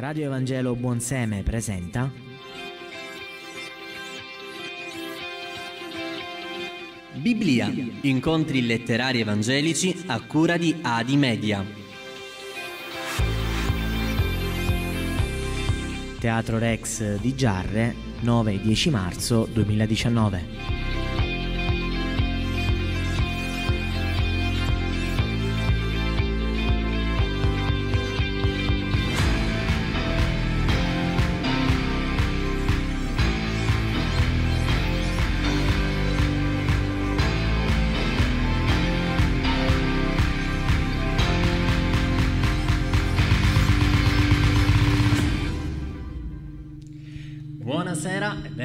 Radio Evangelo Buonseme presenta Biblia, incontri letterari evangelici a cura di Adi Media. Teatro Rex di Giarre, 9-10 marzo 2019.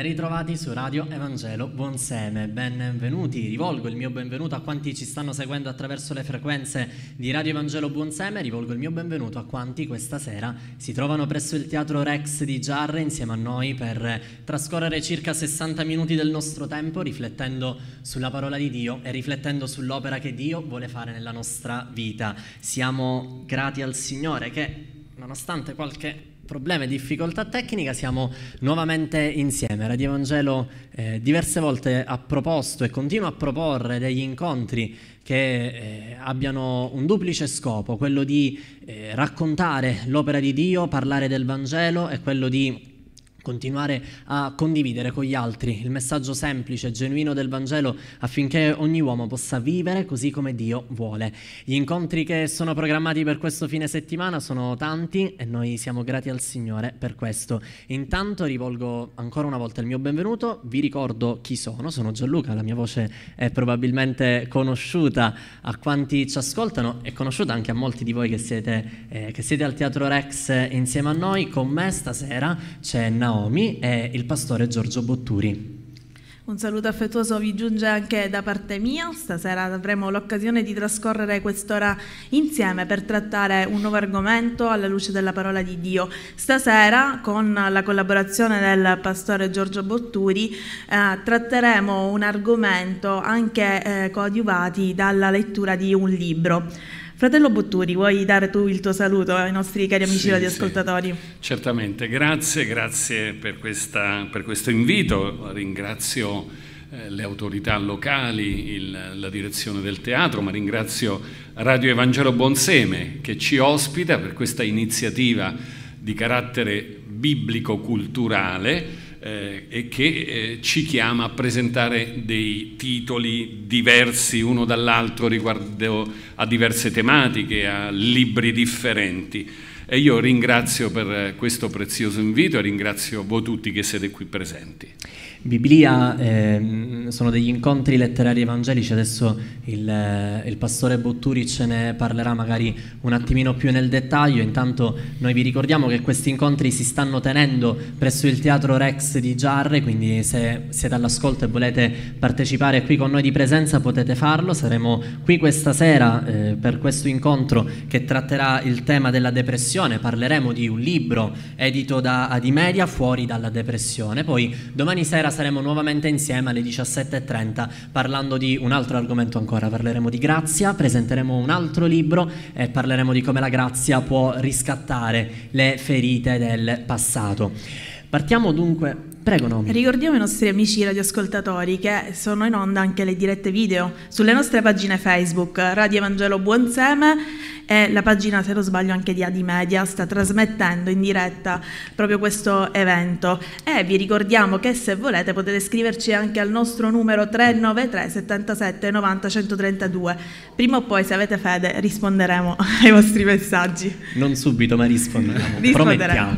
ritrovati su Radio Evangelo Buonseme, benvenuti, rivolgo il mio benvenuto a quanti ci stanno seguendo attraverso le frequenze di Radio Evangelo Buonseme, rivolgo il mio benvenuto a quanti questa sera si trovano presso il Teatro Rex di Giarre insieme a noi per trascorrere circa 60 minuti del nostro tempo riflettendo sulla parola di Dio e riflettendo sull'opera che Dio vuole fare nella nostra vita. Siamo grati al Signore che, nonostante qualche problema e difficoltà tecnica siamo nuovamente insieme. Radio Evangelo eh, diverse volte ha proposto e continua a proporre degli incontri che eh, abbiano un duplice scopo, quello di eh, raccontare l'opera di Dio, parlare del Vangelo e quello di continuare a condividere con gli altri il messaggio semplice e genuino del Vangelo affinché ogni uomo possa vivere così come Dio vuole. Gli incontri che sono programmati per questo fine settimana sono tanti e noi siamo grati al Signore per questo. Intanto rivolgo ancora una volta il mio benvenuto, vi ricordo chi sono, sono Gianluca, la mia voce è probabilmente conosciuta a quanti ci ascoltano e conosciuta anche a molti di voi che siete, eh, che siete al Teatro Rex insieme a noi. Con me stasera c'è Naomi Naomi e il pastore Giorgio Botturi. Un saluto affettuoso vi giunge anche da parte mia. Stasera avremo l'occasione di trascorrere quest'ora insieme per trattare un nuovo argomento alla luce della parola di Dio. Stasera, con la collaborazione del pastore Giorgio Botturi, eh, tratteremo un argomento anche eh, coadiuvati dalla lettura di un libro. Fratello Botturi, vuoi dare tu il tuo saluto ai nostri cari amici sì, radioascoltatori? Sì. Certamente, grazie, grazie per, questa, per questo invito, ringrazio eh, le autorità locali, il, la direzione del teatro, ma ringrazio Radio Evangelo Bonseme che ci ospita per questa iniziativa di carattere biblico-culturale eh, e che eh, ci chiama a presentare dei titoli diversi uno dall'altro riguardo a diverse tematiche, a libri differenti. E io ringrazio per questo prezioso invito e ringrazio voi tutti che siete qui presenti. Biblia eh, sono degli incontri letterari evangelici, adesso il, eh, il, pastore Botturi ce ne parlerà magari un attimino più nel dettaglio, intanto noi vi ricordiamo che questi incontri si stanno tenendo presso il Teatro Rex di Giarre, quindi se siete all'ascolto e volete partecipare qui con noi di presenza potete farlo, saremo qui questa sera eh, per questo incontro che tratterà il tema della depressione, parleremo di un libro edito da Adimedia fuori dalla depressione, poi domani sera saremo nuovamente insieme alle 17.30 parlando di un altro argomento ancora, parleremo di grazia, presenteremo un altro libro e parleremo di come la grazia può riscattare le ferite del passato. Partiamo dunque Prego Nomi. Ricordiamo ai nostri amici radioascoltatori che sono in onda anche le dirette video sulle nostre pagine Facebook, Radio Evangelo Buonseme e la pagina, se non sbaglio, anche di Adi Media sta trasmettendo in diretta proprio questo evento. E vi ricordiamo che se volete potete scriverci anche al nostro numero 393 77 90 132. Prima o poi, se avete fede, risponderemo ai vostri messaggi. Non subito, ma risponderemo. risponderemo. Promettiamo.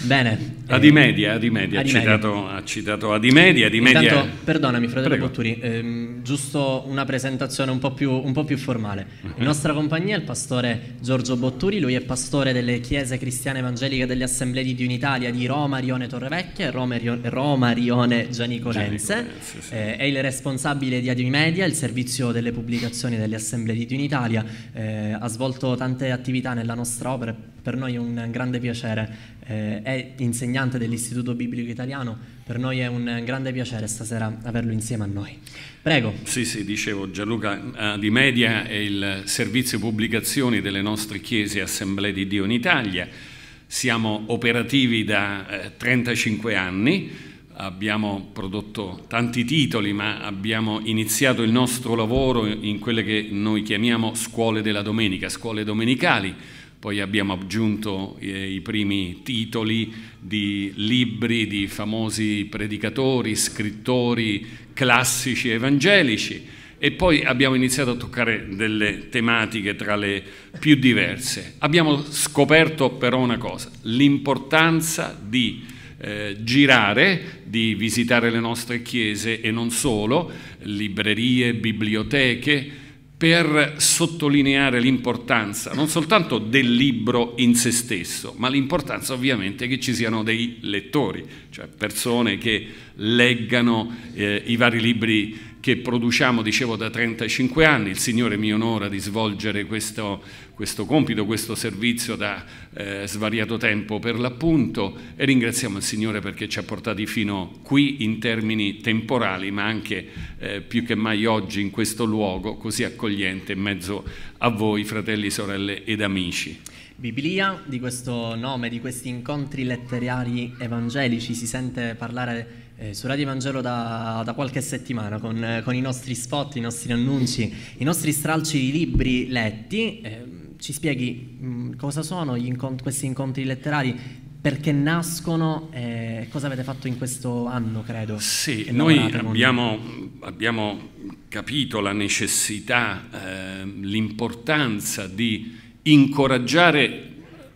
Bene. Adi eh, Media, Adi Media. Adi Media citato, ha citato Adimedia. Adimedia... Intanto, perdonami, fratello Prego. Botturi, ehm, giusto una presentazione un po' più, un po più formale. Uh-huh. In nostra compagnia è il pastore Giorgio Botturi, lui è pastore delle chiese cristiane evangeliche delle assemblee di Dio in Italia di Roma, Rione Torrevecchia e Roma, Rione, Roma, Rione Gianicolense. Gianicolense sì. eh, è il responsabile di Adimedia, il servizio delle pubblicazioni delle assemblee di Dio in Italia. Eh, ha svolto tante attività nella nostra opera per noi è un grande piacere. Eh, è insegnante dell'Istituto Biblico Italiano, per noi è un grande piacere stasera averlo insieme a noi. Prego. Sì, sì, dicevo Gianluca, uh, di media è il servizio pubblicazioni delle nostre chiese assemblee di Dio in Italia. Siamo operativi da eh, 35 anni, abbiamo prodotto tanti titoli, ma abbiamo iniziato il nostro lavoro in quelle che noi chiamiamo scuole della domenica, scuole domenicali poi abbiamo aggiunto eh, i primi titoli di libri di famosi predicatori, scrittori classici evangelici e poi abbiamo iniziato a toccare delle tematiche tra le più diverse. Abbiamo scoperto però una cosa, l'importanza di eh, girare, di visitare le nostre chiese e non solo, librerie, biblioteche, per sottolineare l'importanza non soltanto del libro in se stesso, ma l'importanza ovviamente che ci siano dei lettori, cioè persone che leggano eh, i vari libri che produciamo, dicevo, da 35 anni. Il Signore mi onora di svolgere questo, questo compito, questo servizio da eh, svariato tempo per l'appunto e ringraziamo il Signore perché ci ha portati fino qui in termini temporali, ma anche eh, più che mai oggi in questo luogo così accogliente in mezzo a voi, fratelli, sorelle ed amici. Biblia, di questo nome, di questi incontri letterari evangelici, si sente parlare eh, su Radio Vangelo da, da qualche settimana con, eh, con, i nostri spot, i nostri annunci, i nostri stralci di libri letti. Eh, ci spieghi mh, cosa sono incont questi incontri letterari, perché nascono e eh, cosa avete fatto in questo anno, credo. Sì, noi abbiamo, abbiamo, capito la necessità, eh, l'importanza di incoraggiare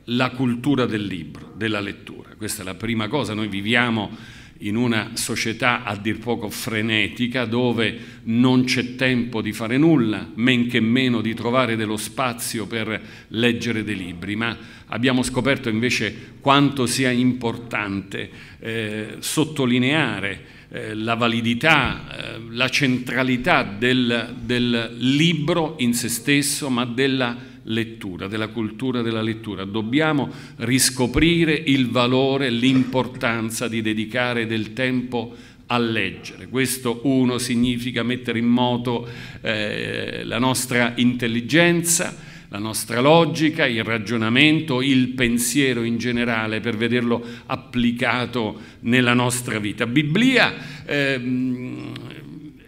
la cultura del libro, della lettura. Questa è la prima cosa, noi viviamo in una società a dir poco frenetica dove non c'è tempo di fare nulla, men che meno di trovare dello spazio per leggere dei libri, ma abbiamo scoperto invece quanto sia importante eh, sottolineare eh, la validità, eh, la centralità del, del libro in se stesso, ma della lettura, della cultura della lettura. Dobbiamo riscoprire il valore, l'importanza di dedicare del tempo a leggere. Questo uno significa mettere in moto eh, la nostra intelligenza, la nostra logica, il ragionamento, il pensiero in generale per vederlo applicato nella nostra vita. Biblia ehm,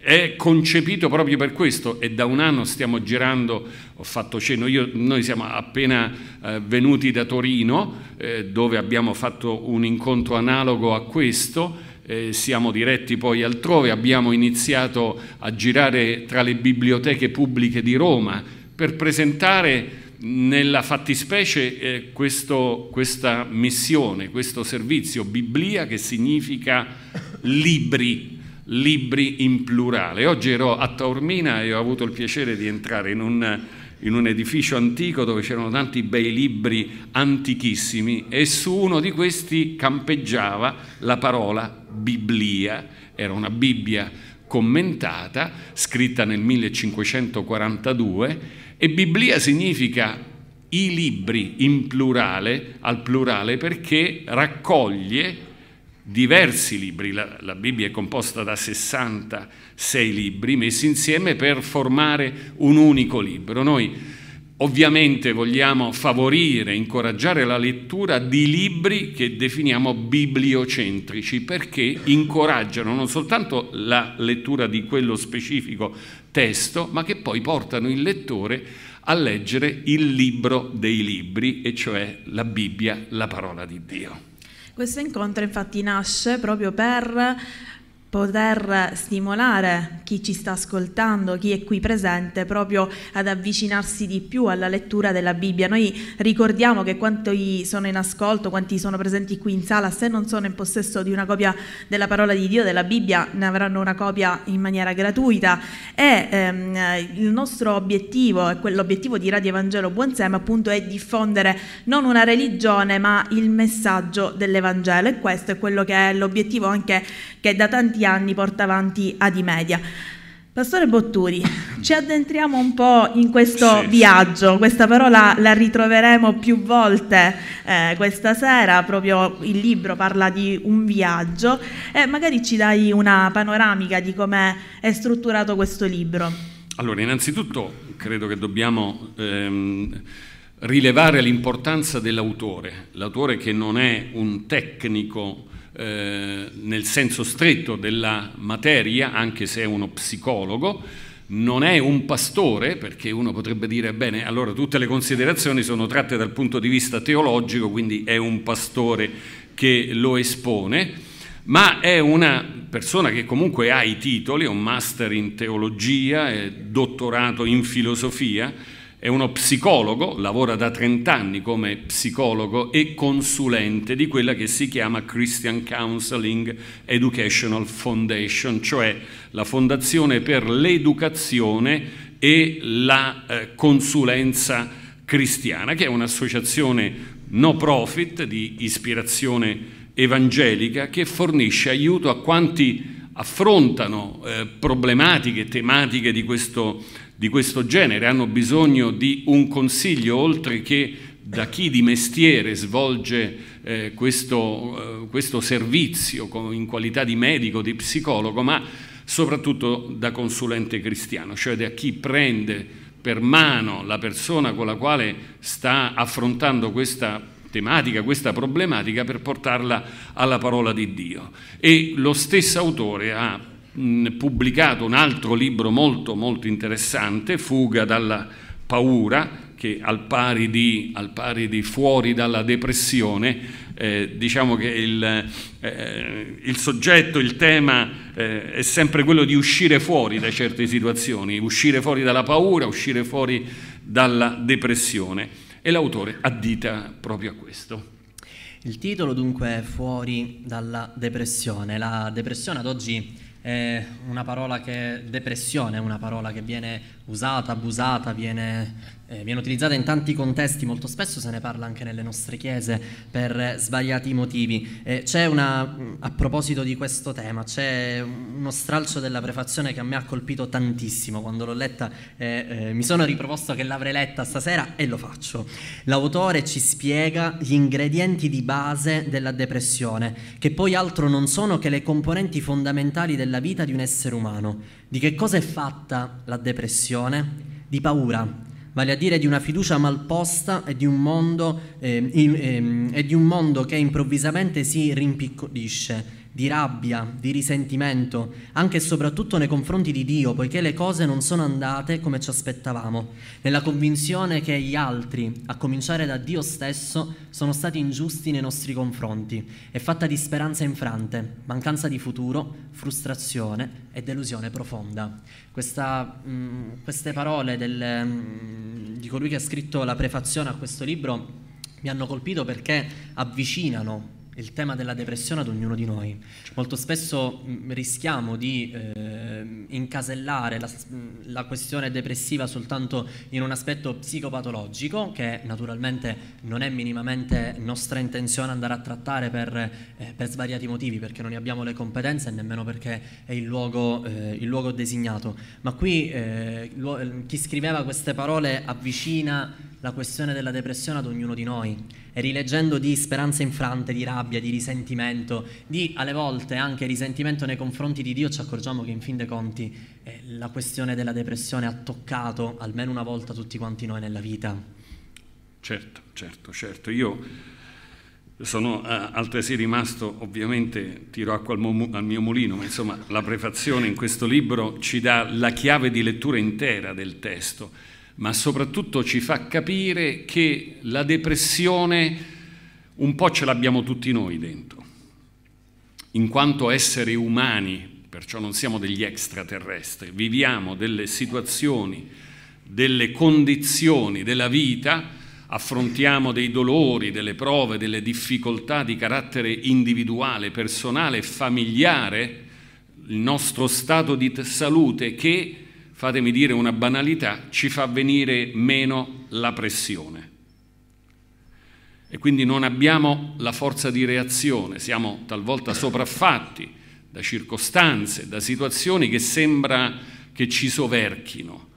è concepito proprio per questo e da un anno stiamo girando, ho fatto cenno, io, noi siamo appena eh, venuti da Torino eh, dove abbiamo fatto un incontro analogo a questo, eh, siamo diretti poi altrove, abbiamo iniziato a girare tra le biblioteche pubbliche di Roma per presentare nella fattispecie eh, questo, questa missione, questo servizio, Biblia che significa libri libri in plurale. Oggi ero a Taormina e ho avuto il piacere di entrare in un, in un edificio antico dove c'erano tanti bei libri antichissimi e su uno di questi campeggiava la parola Biblia, era una Bibbia commentata, scritta nel 1542 e Biblia significa i libri in plurale, al plurale perché raccoglie diversi libri, la, la, Bibbia è composta da 66 libri messi insieme per formare un unico libro. Noi ovviamente vogliamo favorire, incoraggiare la lettura di libri che definiamo bibliocentrici perché incoraggiano non soltanto la lettura di quello specifico testo, ma che poi portano il lettore a leggere il libro dei libri, e cioè la Bibbia, la parola di Dio. Questo incontro infatti nasce proprio per poter stimolare chi ci sta ascoltando, chi è qui presente, proprio ad avvicinarsi di più alla lettura della Bibbia. Noi ricordiamo che quanti sono in ascolto, quanti sono presenti qui in sala, se non sono in possesso di una copia della parola di Dio, della Bibbia, ne avranno una copia in maniera gratuita. E ehm, il nostro obiettivo, e l'obiettivo di Radio Evangelo Buonsema, appunto, è diffondere non una religione, ma il messaggio dell'Evangelo. E questo è quello che è l'obiettivo anche che da tanti anni anni porta avanti Adimedia. Pastore Botturi, ci addentriamo un po' in questo sì, viaggio, sì. questa parola la ritroveremo più volte eh, questa sera, proprio il libro parla di un viaggio e eh, magari ci dai una panoramica di come è strutturato questo libro. Allora, innanzitutto credo che dobbiamo ehm, rilevare l'importanza dell'autore, l'autore che non è un tecnico eh, nel senso stretto della materia, anche se è uno psicologo, non è un pastore, perché uno potrebbe dire, bene, allora tutte le considerazioni sono tratte dal punto di vista teologico, quindi è un pastore che lo espone, ma è una persona che comunque ha i titoli, un master in teologia, dottorato in filosofia, è uno psicologo, lavora da 30 anni come psicologo e consulente di quella che si chiama Christian Counseling Educational Foundation, cioè la fondazione per l'educazione e la eh, consulenza cristiana, che è un'associazione no profit di ispirazione evangelica che fornisce aiuto a quanti affrontano eh, problematiche, tematiche di questo di questo genere hanno bisogno di un consiglio oltre che da chi di mestiere svolge eh, questo, eh, questo servizio in qualità di medico, di psicologo, ma soprattutto da consulente cristiano, cioè da chi prende per mano la persona con la quale sta affrontando questa tematica, questa problematica per portarla alla parola di Dio. E lo stesso autore ha pubblicato un altro libro molto, molto interessante, Fuga dalla paura, che al pari di, al pari di fuori dalla depressione, eh, diciamo che il, eh, il, soggetto, il tema eh, è sempre quello di uscire fuori da certe situazioni, uscire fuori dalla paura, uscire fuori dalla depressione. E l'autore addita proprio a questo. Il titolo dunque è Fuori dalla depressione. La depressione ad oggi è una parola che depressione, è una parola che viene usata, abusata, viene, eh, viene, utilizzata in tanti contesti, molto spesso se ne parla anche nelle nostre chiese per sbagliati motivi. Eh, c'è una, a proposito di questo tema, c'è uno stralcio della prefazione che a me ha colpito tantissimo quando l'ho letta, eh, eh, mi sono riproposto che l'avrei letta stasera e lo faccio. L'autore ci spiega gli ingredienti di base della depressione, che poi altro non sono che le componenti fondamentali della vita di un essere umano di che cosa è fatta la depressione? Di paura, vale a dire di una fiducia malposta e di un mondo, eh, in, eh, di un mondo che improvvisamente si rimpiccolisce di rabbia, di risentimento, anche e soprattutto nei confronti di Dio, poiché le cose non sono andate come ci aspettavamo, nella convinzione che gli altri, a cominciare da Dio stesso, sono stati ingiusti nei nostri confronti, è fatta di speranza infrante, mancanza di futuro, frustrazione e delusione profonda. Questa, mh, mm, queste parole del, mh, mm, di colui che ha scritto la prefazione a questo libro mi hanno colpito perché avvicinano il tema della depressione ad ognuno di noi. Molto spesso mm, rischiamo di eh, incasellare la, mm, la, questione depressiva soltanto in un aspetto psicopatologico, che naturalmente non è minimamente nostra intenzione andare a trattare per, eh, per svariati motivi, perché non ne abbiamo le competenze e nemmeno perché è il luogo, eh, il luogo designato. Ma qui eh, chi scriveva queste parole avvicina la questione della depressione ad ognuno di noi e rileggendo di speranze infrante, di rabbia, di risentimento, di alle volte anche risentimento nei confronti di Dio, ci accorgiamo che in fin dei conti eh, la questione della depressione ha toccato almeno una volta tutti quanti noi nella vita. Certo, certo, certo. Io sono eh, altresì rimasto, ovviamente tiro acqua al, mo- al mio mulino, ma insomma la prefazione in questo libro ci dà la chiave di lettura intera del testo ma soprattutto ci fa capire che la depressione un po' ce l'abbiamo tutti noi dentro. In quanto esseri umani, perciò non siamo degli extraterrestri, viviamo delle situazioni, delle condizioni della vita, affrontiamo dei dolori, delle prove, delle difficoltà di carattere individuale, personale, familiare, il nostro stato di salute che fatemi dire una banalità, ci fa venire meno la pressione. E quindi non abbiamo la forza di reazione, siamo talvolta sopraffatti da circostanze, da situazioni che sembra che ci soverchino.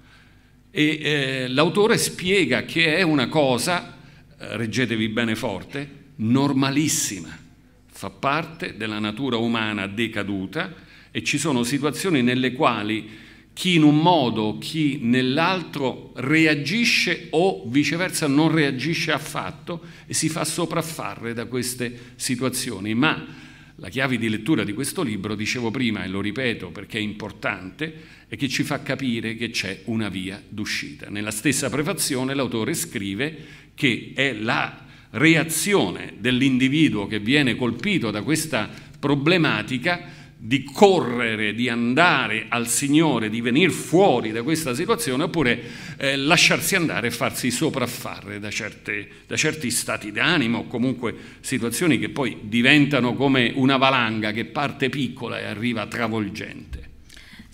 E eh, l'autore spiega che è una cosa, eh, reggetevi bene forte, normalissima, fa parte della natura umana decaduta e ci sono situazioni nelle quali chi in un modo, chi nell'altro reagisce o viceversa non reagisce affatto e si fa sopraffare da queste situazioni. Ma la chiave di lettura di questo libro, dicevo prima e lo ripeto perché è importante, è che ci fa capire che c'è una via d'uscita. Nella stessa prefazione l'autore scrive che è la reazione dell'individuo che viene colpito da questa problematica di correre, di andare al Signore, di venire fuori da questa situazione, oppure eh, lasciarsi andare e farsi sopraffare da, certe, da certi stati d'animo o comunque situazioni che poi diventano come una valanga che parte piccola e arriva travolgente.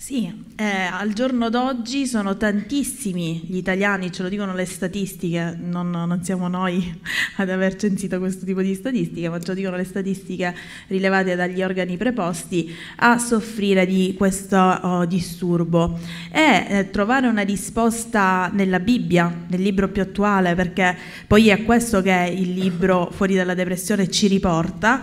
Sì, eh, al giorno d'oggi sono tantissimi gli italiani, ce lo dicono le statistiche, non, non, siamo noi ad aver censito questo tipo di statistiche, ma ce lo dicono le statistiche rilevate dagli organi preposti a soffrire di questo oh, disturbo. E eh, trovare una risposta nella Bibbia, nel libro più attuale, perché poi è questo che il libro Fuori dalla depressione ci riporta,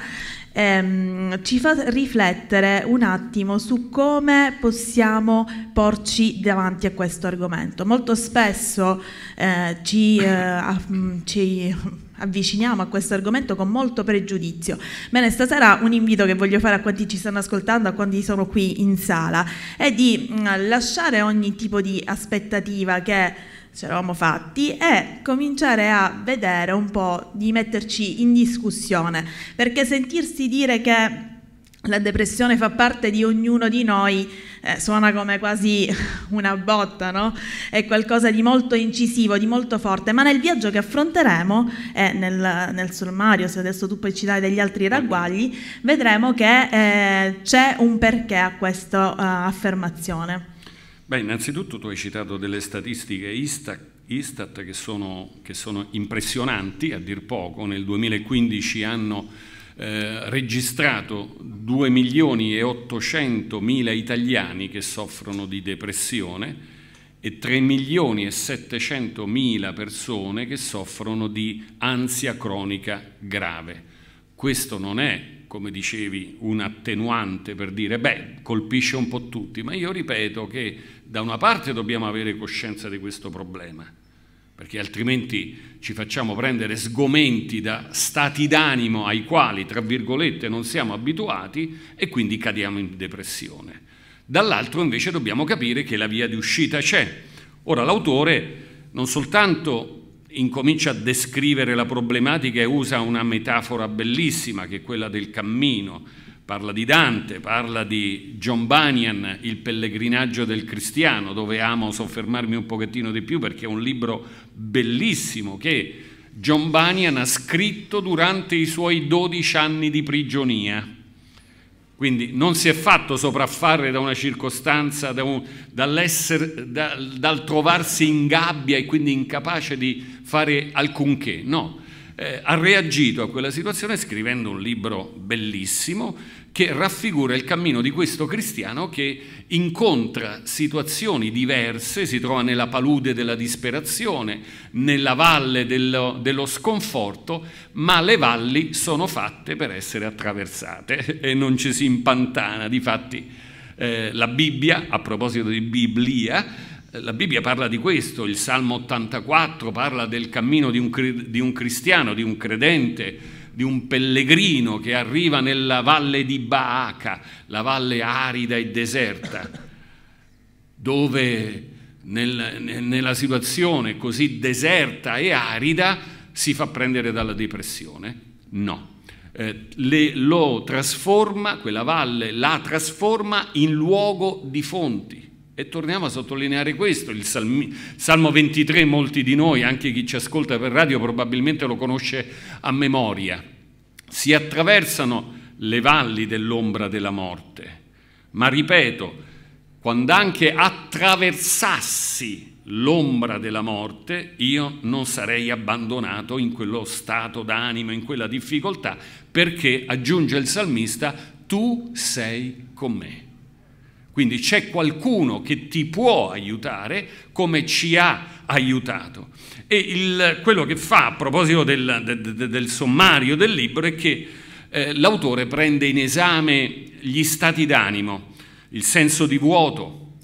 ehm, ci fa riflettere un attimo su come possiamo porci davanti a questo argomento. Molto spesso eh, ci, eh, mm, ci avviciniamo a questo argomento con molto pregiudizio. Bene, stasera un invito che voglio fare a quanti ci stanno ascoltando, a quanti sono qui in sala, è di mm, lasciare ogni tipo di aspettativa che ci eravamo fatti, è cominciare a vedere un po', di metterci in discussione, perché sentirsi dire che la depressione fa parte di ognuno di noi, eh, suona come quasi una botta, no? È qualcosa di molto incisivo, di molto forte, ma nel viaggio che affronteremo, eh, nel, nel, sommario, se adesso tu puoi citare degli altri ragguagli, vedremo che eh, c'è un perché a questa eh, affermazione. Beh, innanzitutto tu hai citato delle statistiche Istat, Istat che, sono, che sono impressionanti, a dir poco. Nel 2015 hanno eh, registrato 2 milioni e 800 mila italiani che soffrono di depressione e 3 milioni e 700 mila persone che soffrono di ansia cronica grave. Questo non è come dicevi, un attenuante per dire, beh, colpisce un po' tutti, ma io ripeto che da una parte dobbiamo avere coscienza di questo problema, perché altrimenti ci facciamo prendere sgomenti da stati d'animo ai quali, tra virgolette, non siamo abituati e quindi cadiamo in depressione. Dall'altro invece dobbiamo capire che la via di uscita c'è. Ora l'autore non soltanto incomincia a descrivere la problematica e usa una metafora bellissima che è quella del cammino, parla di Dante, parla di John Bunyan, Il pellegrinaggio del cristiano, dove amo soffermarmi un pochettino di più perché è un libro bellissimo che John Bunyan ha scritto durante i suoi 12 anni di prigionia quindi non si è fatto sopraffare da una circostanza, da un, da, dal trovarsi in gabbia e quindi incapace di fare alcunché, no. Eh, ha reagito a quella situazione scrivendo un libro bellissimo che raffigura il cammino di questo cristiano che incontra situazioni diverse, si trova nella palude della disperazione, nella valle dello, dello sconforto, ma le valli sono fatte per essere attraversate e non ci si impantana. Difatti eh, la Bibbia, a proposito di Biblia, eh, la Bibbia parla di questo, il Salmo 84 parla del cammino di un, di un cristiano, di un credente, di un pellegrino che arriva nella valle di Baaca, la valle arida e deserta, dove nel, nella situazione così deserta e arida si fa prendere dalla depressione? No. Eh, le, lo trasforma, quella valle la trasforma in luogo di fonti e torniamo a sottolineare questo, il Salmi, Salmo 23 molti di noi, anche chi ci ascolta per radio probabilmente lo conosce a memoria. Si attraversano le valli dell'ombra della morte, ma ripeto, quando anche attraversassi l'ombra della morte, io non sarei abbandonato in quello stato d'animo, in quella difficoltà, perché, aggiunge il salmista, tu sei con me. Quindi c'è qualcuno che ti può aiutare come ci ha aiutato. E il, quello che fa a proposito del, del, del sommario del libro è che eh, l'autore prende in esame gli stati d'animo, il senso di vuoto,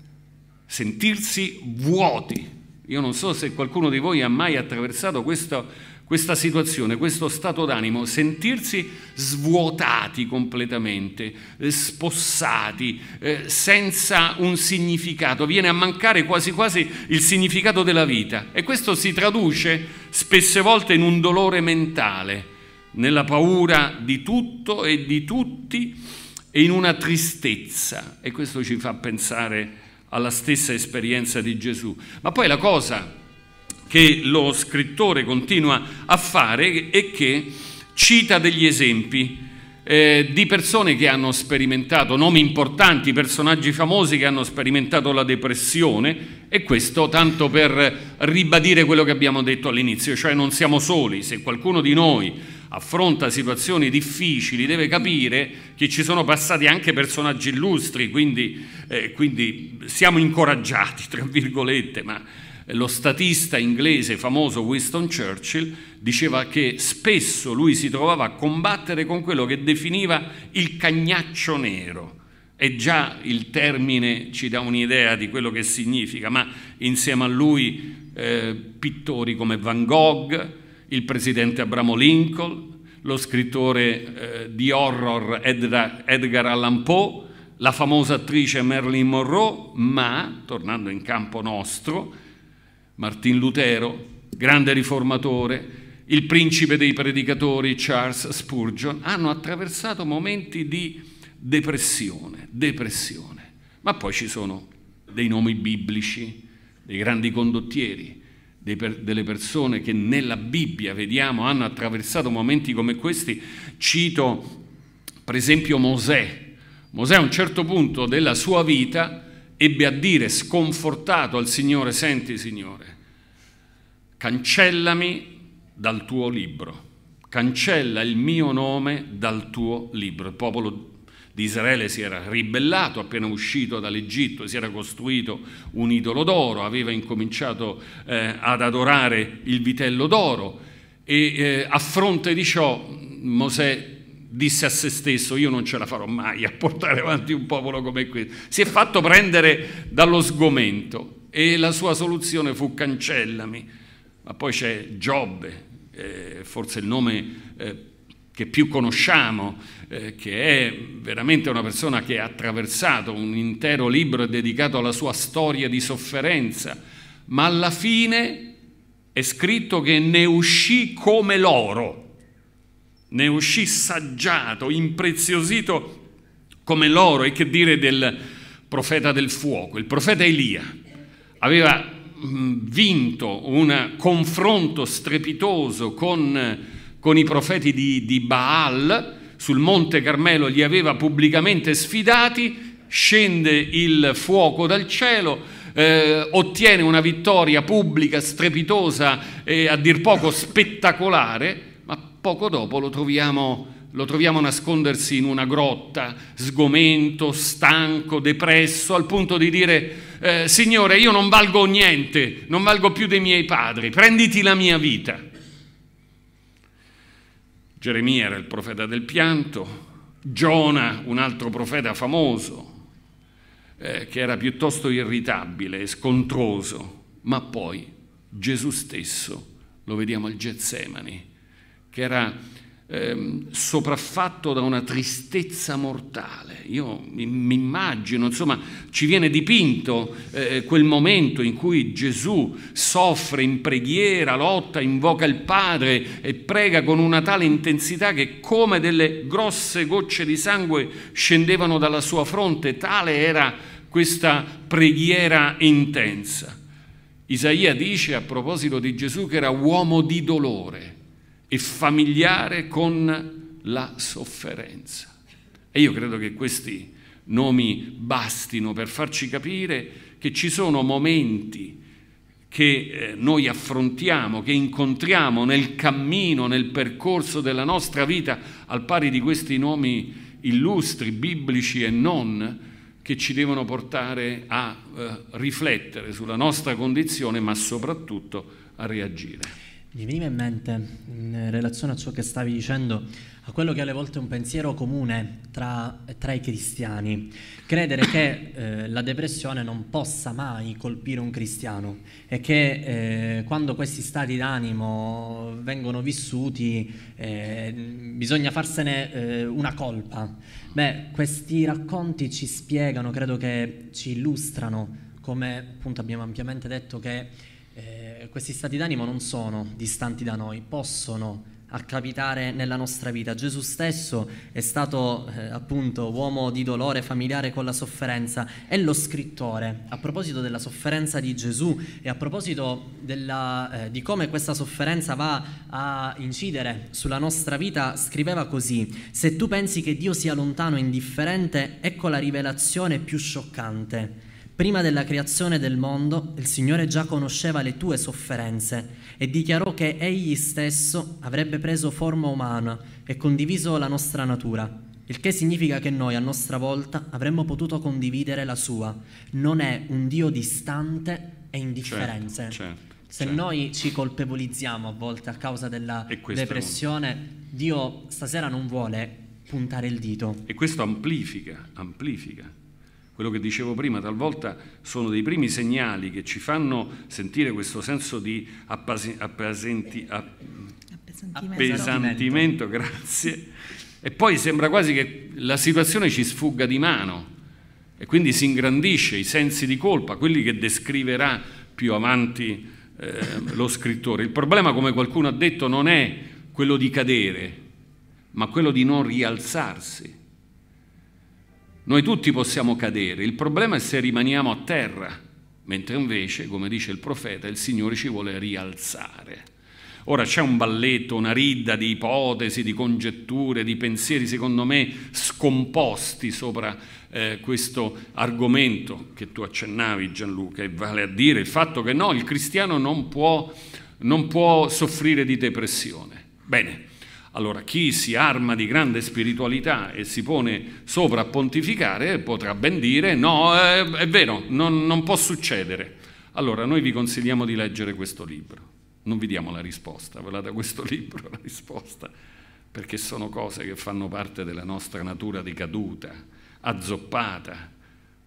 sentirsi vuoti. Io non so se qualcuno di voi ha mai attraversato questo questa situazione, questo stato d'animo, sentirsi svuotati completamente, eh, spossati, eh, senza un significato, viene a mancare quasi quasi il significato della vita e questo si traduce spesse volte in un dolore mentale, nella paura di tutto e di tutti e in una tristezza e questo ci fa pensare alla stessa esperienza di Gesù. Ma poi la cosa che lo scrittore continua a fare e che cita degli esempi eh, di persone che hanno sperimentato, nomi importanti, personaggi famosi che hanno sperimentato la depressione e questo tanto per ribadire quello che abbiamo detto all'inizio, cioè non siamo soli, se qualcuno di noi affronta situazioni difficili deve capire che ci sono passati anche personaggi illustri, quindi, eh, quindi siamo incoraggiati, tra virgolette, ma lo statista inglese famoso Winston Churchill diceva che spesso lui si trovava a combattere con quello che definiva il cagnaccio nero. E già il termine ci dà un'idea di quello che significa, ma insieme a lui eh, pittori come Van Gogh, il presidente Abramo Lincoln, lo scrittore eh, di horror Edra, Edgar Allan Poe, la famosa attrice Marilyn Monroe, ma, tornando in campo nostro, Martin Lutero, grande riformatore, il principe dei predicatori Charles Spurgeon, hanno attraversato momenti di depressione, depressione. Ma poi ci sono dei nomi biblici, dei grandi condottieri, dei per, delle persone che nella Bibbia, vediamo, hanno attraversato momenti come questi. Cito per esempio Mosè. Mosè a un certo punto della sua vita ebbe a dire sconfortato al Signore, senti Signore, cancellami dal tuo libro, cancella il mio nome dal tuo libro. Il popolo di Israele si era ribellato appena uscito dall'Egitto, si era costruito un idolo d'oro, aveva incominciato eh, ad adorare il vitello d'oro e eh, a fronte di ciò Mosè disse a se stesso io non ce la farò mai a portare avanti un popolo come questo. Si è fatto prendere dallo sgomento e la sua soluzione fu cancellami. Ma poi c'è Giobbe, eh, forse il nome eh, che più conosciamo, eh, che è veramente una persona che ha attraversato un intero libro dedicato alla sua storia di sofferenza, ma alla fine è scritto che ne uscì come l'oro ne uscì saggiato, impreziosito come l'oro e che dire del profeta del fuoco. Il profeta Elia aveva mm, vinto un confronto strepitoso con, con i profeti di, di Baal, sul Monte Carmelo li aveva pubblicamente sfidati, scende il fuoco dal cielo, eh, ottiene una vittoria pubblica strepitosa e a dir poco spettacolare, Poco dopo lo troviamo, lo troviamo nascondersi in una grotta, sgomento, stanco, depresso, al punto di dire, eh, Signore, io non valgo niente, non valgo più dei miei padri, prenditi la mia vita. Geremia era il profeta del pianto, Giona, un altro profeta famoso, eh, che era piuttosto irritabile e scontroso, ma poi Gesù stesso lo vediamo al Getsemani che era ehm, sopraffatto da una tristezza mortale. Io mi immagino, insomma, ci viene dipinto eh, eh, quel momento in cui Gesù soffre in preghiera, lotta, invoca il Padre e prega con una tale intensità che come delle grosse gocce di sangue scendevano dalla sua fronte, tale era questa preghiera intensa. Isaia dice a proposito di Gesù che era uomo di dolore e familiare con la sofferenza. E io credo che questi nomi bastino per farci capire che ci sono momenti che eh, noi affrontiamo, che incontriamo nel cammino, nel percorso della nostra vita, al pari di questi nomi illustri, biblici e non, che ci devono portare a eh, riflettere sulla nostra condizione, ma soprattutto a reagire. Mi veniva in mente, in relazione a ciò che stavi dicendo, a quello che alle volte è un pensiero comune tra, tra i cristiani, credere che eh, la depressione non possa mai colpire un cristiano e che eh, quando questi stati d'animo vengono vissuti eh, bisogna farsene eh, una colpa. Beh, questi racconti ci spiegano, credo che ci illustrano, come appunto abbiamo ampiamente detto, che questi stati d'animo non sono distanti da noi, possono accapitare nella nostra vita. Gesù stesso è stato eh, appunto uomo di dolore, familiare con la sofferenza, è lo scrittore. A proposito della sofferenza di Gesù e a proposito della, eh, di come questa sofferenza va a incidere sulla nostra vita, scriveva così, se tu pensi che Dio sia lontano e indifferente, ecco la rivelazione più scioccante Prima della creazione del mondo, il Signore già conosceva le tue sofferenze e dichiarò che Egli stesso avrebbe preso forma umana e condiviso la nostra natura, il che significa che noi a nostra volta avremmo potuto condividere la sua. Non è un Dio distante e indifferente. Certo, certo, Se certo. noi ci colpevolizziamo a volte a causa della depressione, Dio stasera non vuole puntare il dito. E questo amplifica, amplifica quello che dicevo prima, talvolta sono dei primi segnali che ci fanno sentire questo senso di appasi, appasenti, app, appesantimento, grazie, e poi sembra quasi che la situazione ci sfugga di mano e quindi si ingrandisce i sensi di colpa, quelli che descriverà più avanti eh, lo scrittore. Il problema, come qualcuno ha detto, non è quello di cadere, ma quello di non rialzarsi. Noi tutti possiamo cadere, il problema è se rimaniamo a terra, mentre invece, come dice il profeta, il Signore ci vuole rialzare. Ora c'è un balletto, una ridda di ipotesi, di congetture, di pensieri, secondo me, scomposti sopra eh, questo argomento che tu accennavi Gianluca, e vale a dire il fatto che no, il cristiano non può, non può soffrire di depressione. Bene, allora, chi si arma di grande spiritualità e si pone sopra a pontificare potrà ben dire no, è, eh, è vero, non, non può succedere. Allora, noi vi consigliamo di leggere questo libro. Non vi diamo la risposta, ve la da questo libro la risposta, perché sono cose che fanno parte della nostra natura decaduta, azzoppata.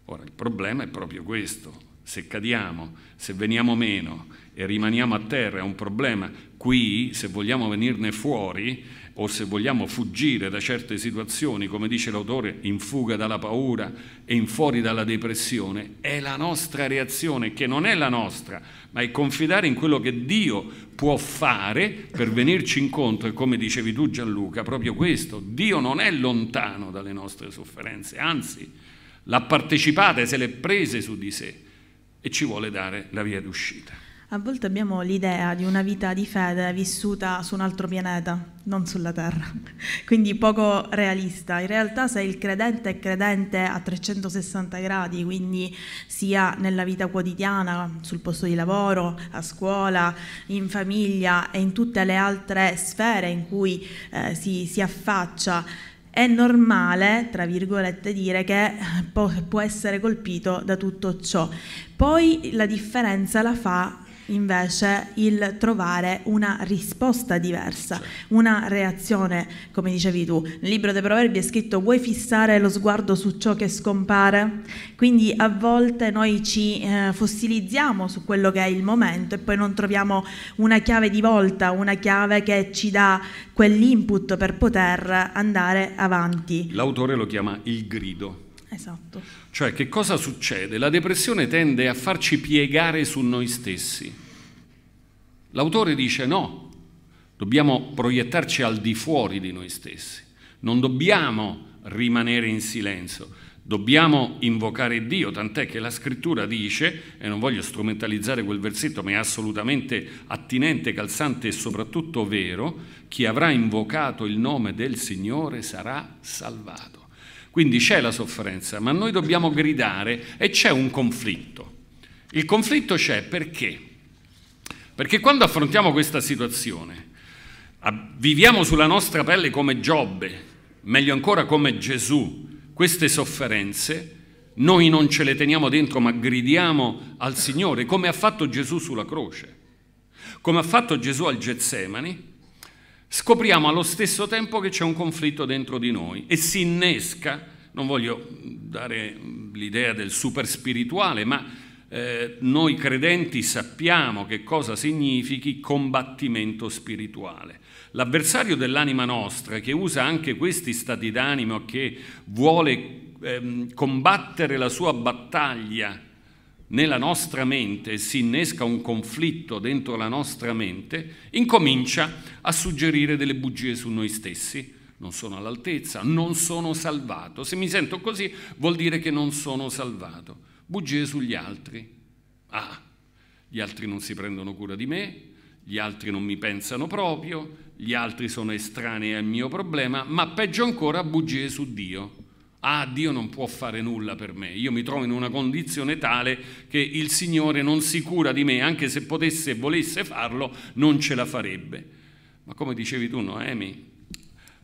Ora, il problema è proprio questo. Se cadiamo, se veniamo meno e rimaniamo a terra è un problema, qui, se vogliamo venirne fuori o se vogliamo fuggire da certe situazioni, come dice l'autore, in fuga dalla paura e in fuori dalla depressione, è la nostra reazione, che non è la nostra, ma è confidare in quello che Dio può fare per venirci incontro. E come dicevi tu Gianluca, proprio questo, Dio non è lontano dalle nostre sofferenze, anzi l'ha partecipata e se le prese su di sé e ci vuole dare la via d'uscita. A volte abbiamo l'idea di una vita di fede vissuta su un altro pianeta, non sulla Terra, quindi poco realista. In realtà se il credente è credente a 360 gradi, quindi sia nella vita quotidiana, sul posto di lavoro, a scuola, in famiglia e in tutte le altre sfere in cui eh, si, si affaccia, è normale, tra virgolette, dire che eh, può, essere colpito da tutto ciò. Poi la differenza la fa invece il trovare una risposta diversa, cioè. una reazione, come dicevi tu. Nel libro dei proverbi è scritto vuoi fissare lo sguardo su ciò che scompare? Quindi a volte noi ci eh, fossilizziamo su quello che è il momento e poi non troviamo una chiave di volta, una chiave che ci dà quell'input per poter andare avanti. L'autore lo chiama il grido. Esatto. Cioè che cosa succede? La depressione tende a farci piegare su noi stessi. L'autore dice no, dobbiamo proiettarci al di fuori di noi stessi, non dobbiamo rimanere in silenzio, dobbiamo invocare Dio, tant'è che la scrittura dice, e non voglio strumentalizzare quel versetto, ma è assolutamente attinente, calzante e soprattutto vero, chi avrà invocato il nome del Signore sarà salvato. Quindi c'è la sofferenza, ma noi dobbiamo gridare e c'è un conflitto. Il conflitto c'è perché? Perché quando affrontiamo questa situazione, viviamo sulla nostra pelle come Giobbe, meglio ancora come Gesù, queste sofferenze, noi non ce le teniamo dentro ma gridiamo al Signore, come ha fatto Gesù sulla croce, come ha fatto Gesù al Getsemani, scopriamo allo stesso tempo che c'è un conflitto dentro di noi e si innesca, non voglio dare l'idea del super spirituale, ma eh, noi credenti sappiamo che cosa significhi combattimento spirituale. L'avversario dell'anima nostra, che usa anche questi stati d'animo, che vuole ehm, combattere la sua battaglia nella nostra mente, si innesca un conflitto dentro la nostra mente, incomincia a suggerire delle bugie su noi stessi. Non sono all'altezza, non sono salvato. Se mi sento così vuol dire che non sono salvato bugie sugli altri. Ah, gli altri non si prendono cura di me, gli altri non mi pensano proprio, gli altri sono estranei al mio problema, ma peggio ancora bugie su Dio. Ah, Dio non può fare nulla per me, io mi trovo in una condizione tale che il Signore non si cura di me, anche se potesse e volesse farlo, non ce la farebbe. Ma come dicevi tu, Noemi,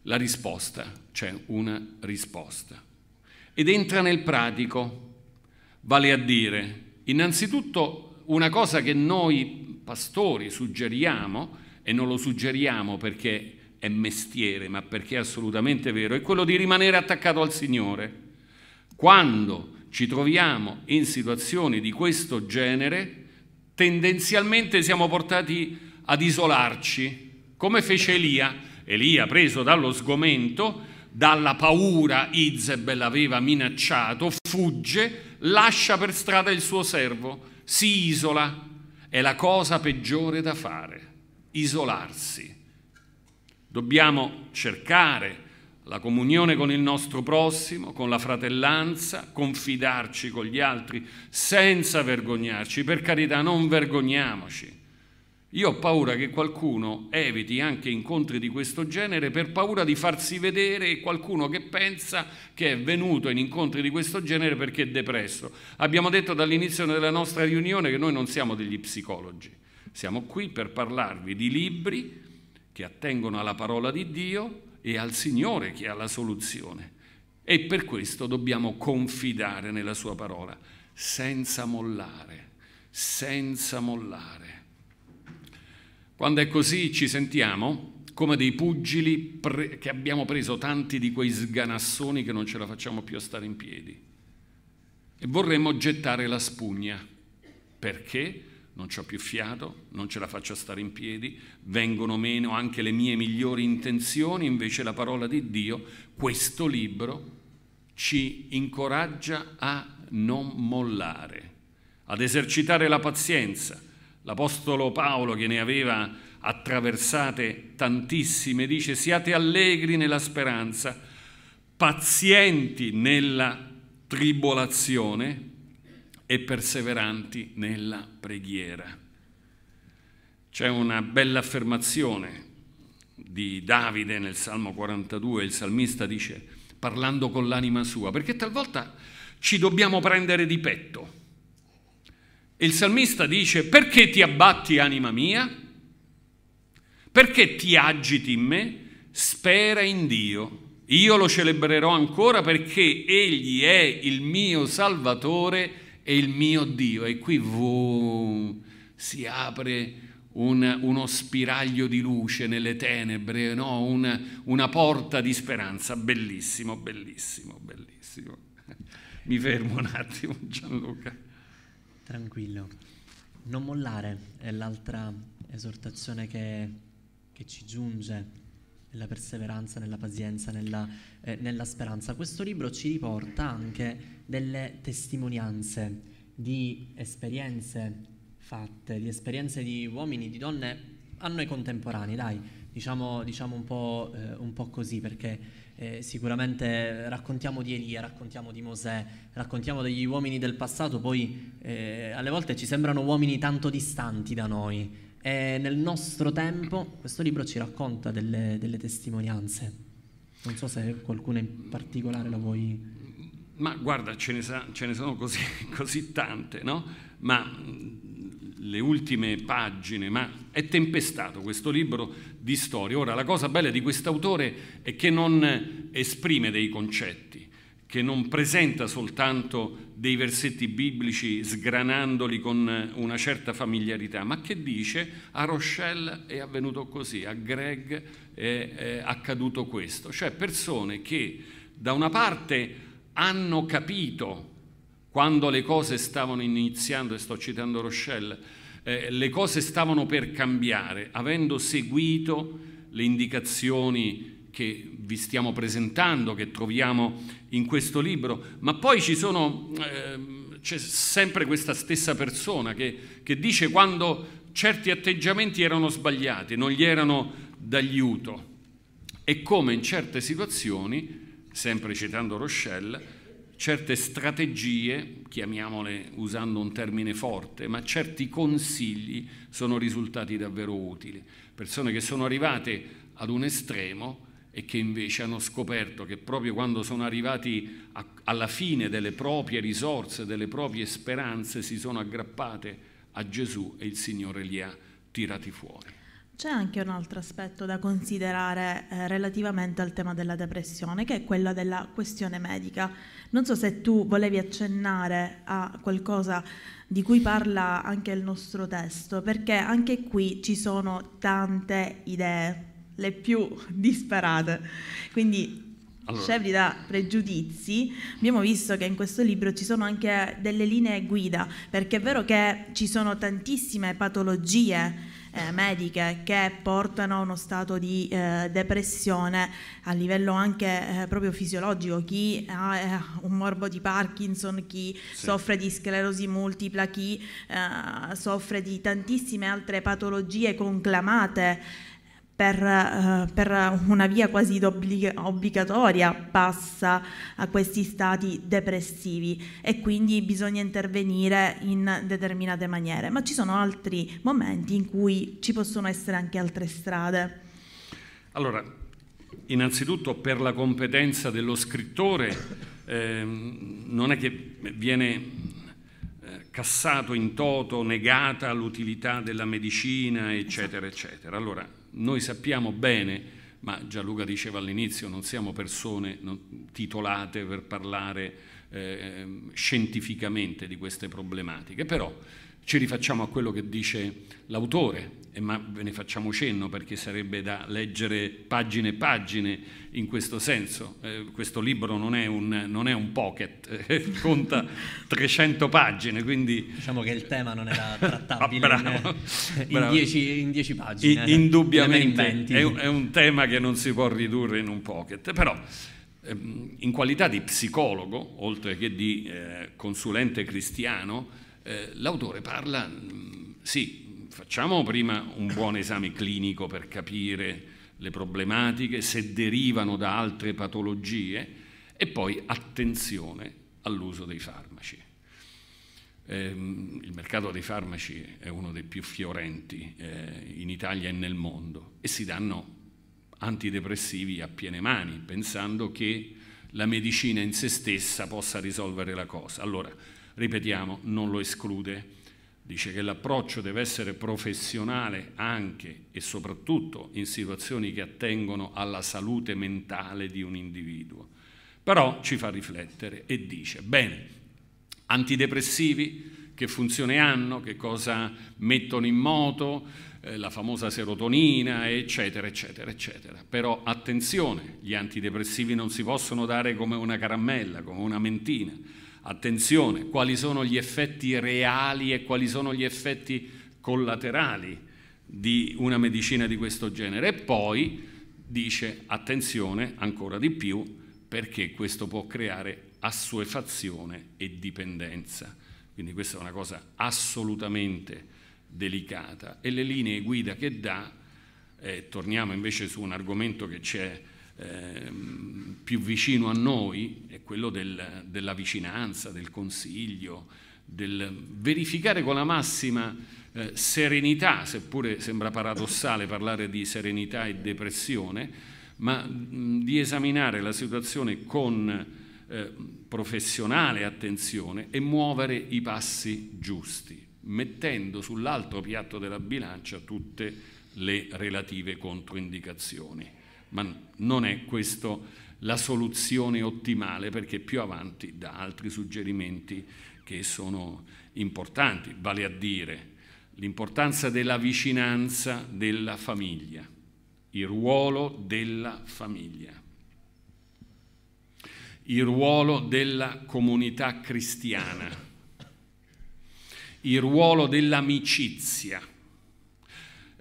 la risposta, c'è una risposta. Ed entra nel pratico, Vale a dire, innanzitutto una cosa che noi pastori suggeriamo, e non lo suggeriamo perché è mestiere, ma perché è assolutamente vero, è quello di rimanere attaccato al Signore. Quando ci troviamo in situazioni di questo genere, tendenzialmente siamo portati ad isolarci, come fece Elia. Elia, preso dallo sgomento, dalla paura, Izebel aveva minacciato, fugge, lascia per strada il suo servo, si isola. È la cosa peggiore da fare, isolarsi. Dobbiamo cercare la comunione con il nostro prossimo, con la fratellanza, confidarci con gli altri senza vergognarci. Per carità, non vergogniamoci. Io ho paura che qualcuno eviti anche incontri di questo genere per paura di farsi vedere qualcuno che pensa che è venuto in incontri di questo genere perché è depresso. Abbiamo detto dall'inizio della nostra riunione che noi non siamo degli psicologi, siamo qui per parlarvi di libri che attengono alla parola di Dio e al Signore che ha la soluzione. E per questo dobbiamo confidare nella sua parola, senza mollare, senza mollare. Quando è così ci sentiamo come dei pugili che abbiamo preso tanti di quei sganassoni che non ce la facciamo più a stare in piedi. E vorremmo gettare la spugna. Perché? non ho più fiato, non ce la faccio a stare in piedi, vengono meno anche le mie migliori intenzioni, invece la parola di Dio, questo libro ci incoraggia a non mollare, ad esercitare la pazienza, L'Apostolo Paolo, che ne aveva attraversate tantissime, dice siate allegri nella speranza, pazienti nella tribolazione e perseveranti nella preghiera. C'è una bella affermazione di Davide nel Salmo 42, il salmista dice parlando con l'anima sua, perché talvolta ci dobbiamo prendere di petto il salmista dice, perché ti abbatti anima mia? Perché ti agiti in me? Spera in Dio. Io lo celebrerò ancora perché Egli è il mio Salvatore e il mio Dio. E qui wow, si apre un, uno spiraglio di luce nelle tenebre, no? una, una porta di speranza. Bellissimo, bellissimo, bellissimo. Mi fermo un attimo, Gianluca tranquillo. Non mollare è l'altra esortazione che, che ci giunge nella perseveranza, nella pazienza, nella, eh, nella, speranza. Questo libro ci riporta anche delle testimonianze di esperienze fatte, di esperienze di uomini, di donne a noi contemporanei, dai, diciamo, diciamo un, po', eh, un po' così, perché eh, sicuramente raccontiamo di Elia, raccontiamo di Mosè, raccontiamo degli uomini del passato, poi eh, alle volte ci sembrano uomini tanto distanti da noi. E nel nostro tempo questo libro ci racconta delle, delle testimonianze. Non so se qualcuna in particolare la vuoi... Ma guarda, ce ne, sa, ce ne sono così, così tante, no? Ma le ultime pagine, ma è tempestato questo libro di storie. Ora, la cosa bella di quest'autore è che non esprime dei concetti, che non presenta soltanto dei versetti biblici sgranandoli con una certa familiarità, ma che dice a Rochelle è avvenuto così, a Greg è accaduto questo. Cioè persone che da una parte hanno capito quando le cose stavano iniziando, e sto citando Rochelle, eh, le cose stavano per cambiare, avendo seguito le indicazioni che vi stiamo presentando, che troviamo in questo libro, ma poi ci sono, eh, c'è sempre questa stessa persona che, che dice quando certi atteggiamenti erano sbagliati, non gli erano d'aiuto e come in certe situazioni, sempre citando Rochelle, certe strategie, chiamiamole usando un termine forte, ma certi consigli sono risultati davvero utili. Persone che sono arrivate ad un estremo e che invece hanno scoperto che proprio quando sono arrivati a, alla fine delle proprie risorse, delle proprie speranze, si sono aggrappate a Gesù e il Signore li ha tirati fuori. C'è anche un altro aspetto da considerare eh, relativamente al tema della depressione, che è quella della questione medica. Non so se tu volevi accennare a qualcosa di cui parla anche il nostro testo, perché anche qui ci sono tante idee, le più disparate. Quindi allora. scevri da pregiudizi, abbiamo visto che in questo libro ci sono anche delle linee guida, perché è vero che ci sono tantissime patologie eh, mediche che portano a uno stato di eh, depressione a livello anche eh, proprio fisiologico, chi ha eh, un morbo di Parkinson, chi sì. soffre di sclerosi multipla, chi eh, soffre di tantissime altre patologie conclamate per, eh, per una via quasi obblig- obbligatoria passa a questi stati depressivi e quindi bisogna intervenire in determinate maniere, ma ci sono altri momenti in cui ci possono essere anche altre strade. Allora, innanzitutto per la competenza dello scrittore eh, non è che viene eh, cassato in toto, negata l'utilità della medicina, eccetera, esatto. eccetera. Allora, noi sappiamo bene, ma Gianluca diceva all'inizio, non siamo persone titolate per parlare eh, scientificamente di queste problematiche, però ci rifacciamo a quello che dice l'autore eh, ma ve ne facciamo cenno perché sarebbe da leggere pagine e pagine in questo senso. Eh, questo libro non è un, non è un pocket, eh, conta 300 pagine, quindi... Diciamo che il tema non era trattabile ah, bravo, in, bravo. In, dieci, in, pagine. indubbiamente è, è un tema che non si può ridurre in un pocket, però ehm, in qualità di psicologo, oltre che di eh, consulente cristiano, eh, l'autore parla, mm, sì, facciamo prima un buon esame clinico per capire le problematiche, se derivano da altre patologie e poi attenzione all'uso dei farmaci. Eh, il mercato dei farmaci è uno dei più fiorenti eh, in Italia e nel mondo e si danno antidepressivi a piene mani pensando che la medicina in se stessa possa risolvere la cosa. Allora, ripetiamo, non lo esclude, dice che l'approccio deve essere professionale anche e soprattutto in situazioni che attengono alla salute mentale di un individuo. Però ci fa riflettere e dice, bene, antidepressivi, che funzione hanno, che cosa mettono in moto, eh, la famosa serotonina, eccetera, eccetera, eccetera. Però attenzione, gli antidepressivi non si possono dare come una caramella, come una mentina Attenzione, quali sono gli effetti reali e quali sono gli effetti collaterali di una medicina di questo genere. E poi dice attenzione ancora di più perché questo può creare assuefazione e dipendenza. Quindi questa è una cosa assolutamente delicata e le linee guida che dà, eh, torniamo invece su un argomento che c'è Ehm, più vicino a noi è quello del, della vicinanza, del consiglio, del verificare con la massima eh, serenità, seppure sembra paradossale parlare di serenità e depressione, ma mh, di esaminare la situazione con eh, professionale attenzione e muovere i passi giusti, mettendo sull'alto piatto della bilancia tutte le relative controindicazioni ma non è questa la soluzione ottimale perché più avanti dà altri suggerimenti che sono importanti, vale a dire l'importanza della vicinanza della famiglia, il ruolo della famiglia, il ruolo della comunità cristiana, il ruolo dell'amicizia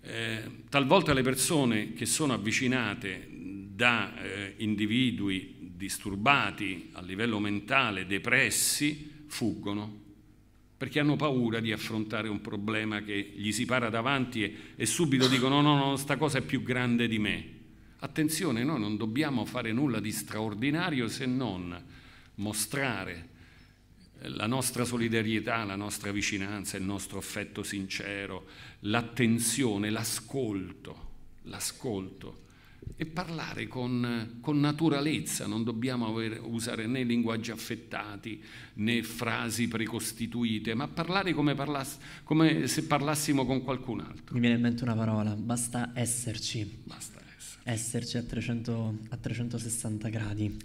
eh, talvolta le persone che sono avvicinate da eh, individui disturbati a livello mentale, depressi, fuggono perché hanno paura di affrontare un problema che gli si para davanti e, e subito dicono no, no, no, sta cosa è più grande di me. Attenzione, noi non dobbiamo fare nulla di straordinario se non mostrare la nostra solidarietà, la nostra vicinanza, il nostro affetto sincero, l'attenzione, l'ascolto, l'ascolto e parlare con, con naturalezza, non dobbiamo aver, usare né linguaggi affettati né frasi precostituite, ma parlare come, parlass come se parlassimo con qualcun altro. Mi viene in mente una parola, basta esserci. Basta esserci a, 300, a 360 gradi.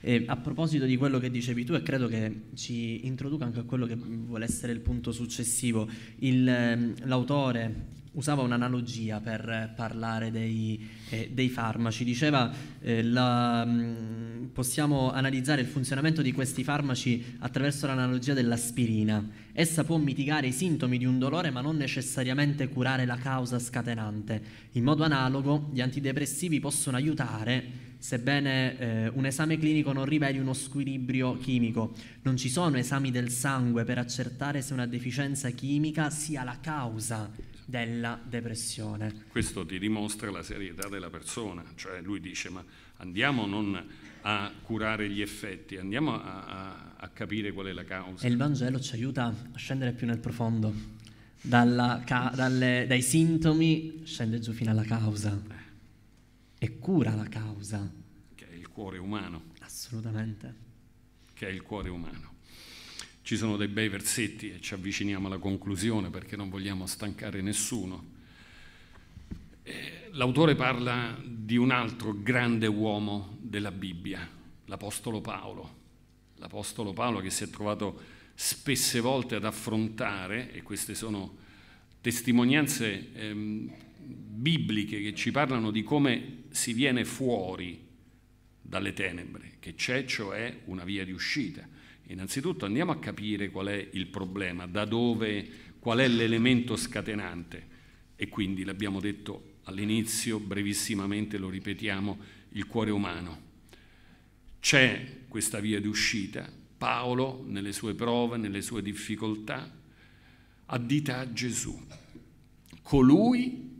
E a proposito di quello che dicevi tu, e credo che ci introduca anche a quello che vuole essere il punto successivo, il, ehm, l'autore usava un'analogia per eh, parlare dei, eh, dei farmaci, diceva eh, la, mh, mm, possiamo analizzare il funzionamento di questi farmaci attraverso l'analogia dell'aspirina. Essa può mitigare i sintomi di un dolore ma non necessariamente curare la causa scatenante. In modo analogo gli antidepressivi possono aiutare sebbene eh, un esame clinico non riveli uno squilibrio chimico. Non ci sono esami del sangue per accertare se una deficienza chimica sia la causa della depressione. Questo ti dimostra la serietà della persona, cioè lui dice ma andiamo non a curare gli effetti, andiamo a, a, a capire qual è la causa. E il Vangelo ci aiuta a scendere più nel profondo, Dalla, ca, dalle, dai sintomi scende giù fino alla causa e cura la causa. Che è il cuore umano. Assolutamente. Che è il cuore umano. Ci sono dei bei versetti e ci avviciniamo alla conclusione perché non vogliamo stancare nessuno. Eh, l'autore parla di un altro grande uomo della Bibbia, l'Apostolo Paolo. L'Apostolo Paolo che si è trovato spesse volte ad affrontare, e queste sono testimonianze ehm, bibliche che ci parlano di come si viene fuori dalle tenebre, che c'è cioè una via di uscita. Innanzitutto andiamo a capire qual è il problema, da dove, qual è l'elemento scatenante e quindi l'abbiamo detto all'inizio, brevissimamente lo ripetiamo, il cuore umano. C'è questa via di uscita, Paolo nelle sue prove, nelle sue difficoltà, addita a Gesù, colui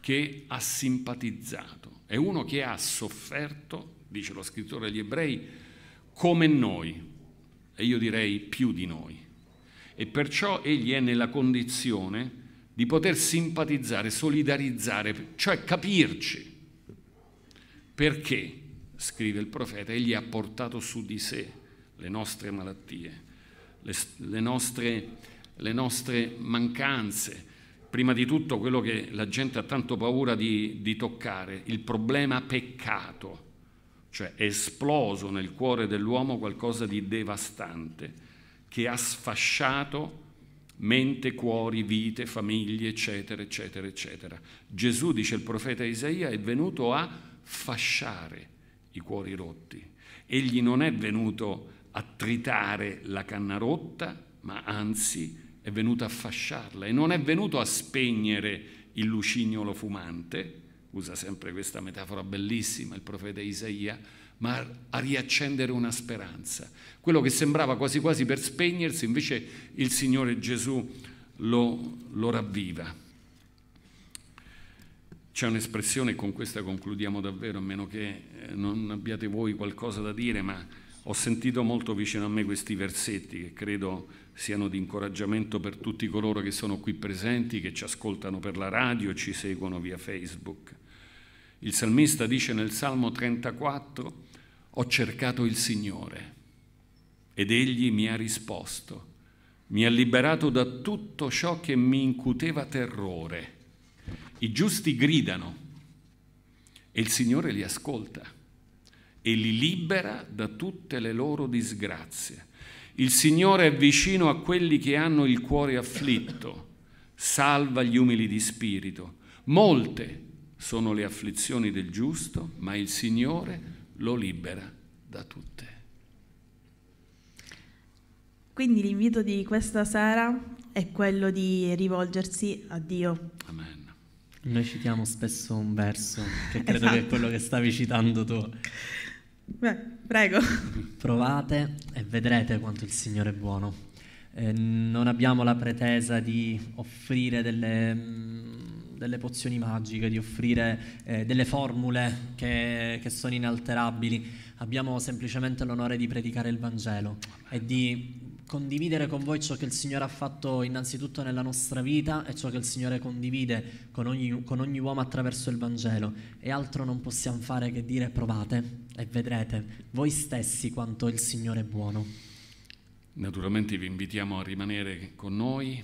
che ha simpatizzato, è uno che ha sofferto, dice lo scrittore agli ebrei, come noi, e io direi più di noi. E perciò egli è nella condizione di poter simpatizzare, solidarizzare, cioè capirci. Perché, scrive il profeta, egli ha portato su di sé le nostre malattie, le, le, nostre, le nostre mancanze, prima di tutto quello che la gente ha tanto paura di, di toccare, il problema peccato cioè è esploso nel cuore dell'uomo qualcosa di devastante, che ha sfasciato mente, cuori, vite, famiglie, eccetera, eccetera, eccetera. Gesù, dice il profeta Isaia, è venuto a fasciare i cuori rotti. Egli non è venuto a tritare la canna rotta, ma anzi è venuto a fasciarla e non è venuto a spegnere il lucignolo fumante, usa sempre questa metafora bellissima il profeta Isaia, ma a riaccendere una speranza. Quello che sembrava quasi quasi per spegnersi, invece il Signore Gesù lo, lo ravviva. C'è un'espressione, con questa concludiamo davvero, a meno che eh, non abbiate voi qualcosa da dire, ma ho sentito molto vicino a me questi versetti che credo siano di incoraggiamento per tutti coloro che sono qui presenti, che ci ascoltano per la radio, ci seguono via Facebook. Il salmista dice nel Salmo 34, ho cercato il Signore ed egli mi ha risposto, mi ha liberato da tutto ciò che mi incuteva terrore. I giusti gridano e il Signore li ascolta e li libera da tutte le loro disgrazie. Il Signore è vicino a quelli che hanno il cuore afflitto, salva gli umili di spirito. Molte sono le afflizioni del giusto, ma il Signore lo libera da tutte. Quindi l'invito di questa sera è quello di rivolgersi a Dio. Amen. Noi citiamo spesso un verso che credo esatto. che è quello che stavi citando tu. Beh, prego. Provate e vedrete quanto il Signore è buono. Eh, non abbiamo la pretesa di offrire delle mm, delle pozioni magiche, di offrire eh, delle formule che, che, sono inalterabili, abbiamo semplicemente l'onore di predicare il Vangelo e di condividere con voi ciò che il Signore ha fatto innanzitutto nella nostra vita e ciò che il Signore condivide con ogni, con ogni uomo attraverso il Vangelo. E altro non possiamo fare che dire provate e vedrete voi stessi quanto il Signore è buono. Naturalmente vi invitiamo a rimanere con noi,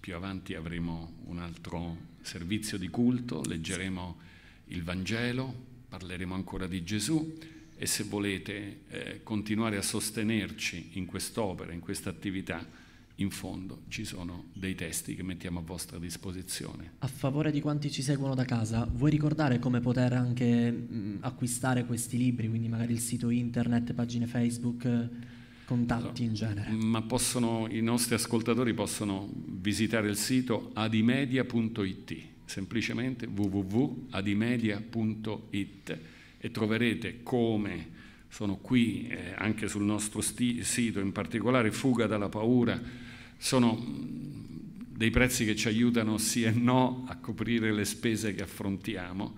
più avanti avremo un altro servizio di culto, leggeremo il Vangelo, parleremo ancora di Gesù e se volete eh, continuare a sostenerci in quest'opera, in questa attività, in fondo ci sono dei testi che mettiamo a vostra disposizione. A favore di quanti ci seguono da casa, vuoi ricordare come poter anche mh, mm, acquistare questi libri, quindi magari il sito internet, pagine Facebook? contatti in genere. Mm, ma possono, i nostri ascoltatori possono visitare il sito adimedia.it, semplicemente www.adimedia.it e troverete come sono qui, eh, anche sul nostro sito, in particolare Fuga dalla paura, sono mm, dei prezzi che ci aiutano sì e no a coprire le spese che affrontiamo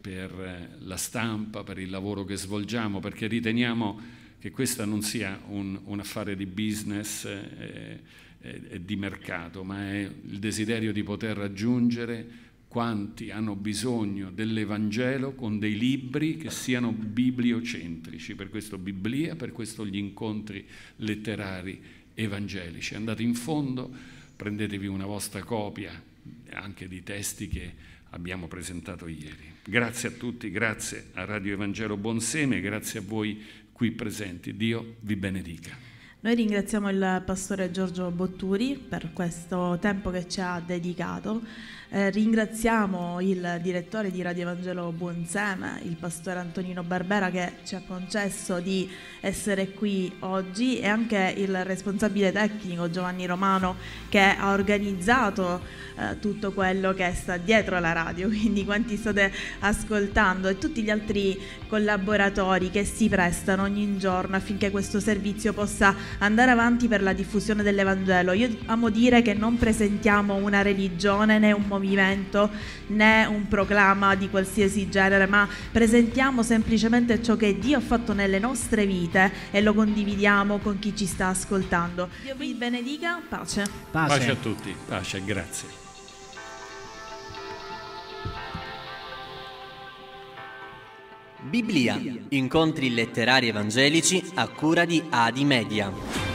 per eh, la stampa, per il lavoro che svolgiamo, perché riteniamo che questo non sia un, un affare di business eh, eh, eh, di mercato, ma è il desiderio di poter raggiungere quanti hanno bisogno dell'Evangelo con dei libri che siano bibliocentrici, per questo Biblia, per questo gli incontri letterari evangelici. Andate in fondo, prendetevi una vostra copia anche di testi che abbiamo presentato ieri. Grazie a tutti, grazie a Radio Evangelo Buonseme, grazie a voi qui presenti. Dio vi benedica. Noi ringraziamo il pastore Giorgio Botturi per questo tempo che ci ha dedicato. Eh, ringraziamo il direttore di Radio Evangelo Buonsema, il pastore Antonino Barbera che ci ha concesso di essere qui oggi e anche il responsabile tecnico Giovanni Romano che ha organizzato eh, tutto quello che sta dietro la radio, quindi quanti state ascoltando e tutti gli altri collaboratori che si prestano ogni giorno affinché questo servizio possa andare avanti per la diffusione dell'Evangelo. Io amo dire che non presentiamo una religione né un momento movimento né un proclama di qualsiasi genere, ma presentiamo semplicemente ciò che Dio ha fatto nelle nostre vite e lo condividiamo con chi ci sta ascoltando. Dio vi benedica, pace. Pace, pace a tutti, pace, grazie. Biblia, incontri letterari evangelici a cura di Adi Media.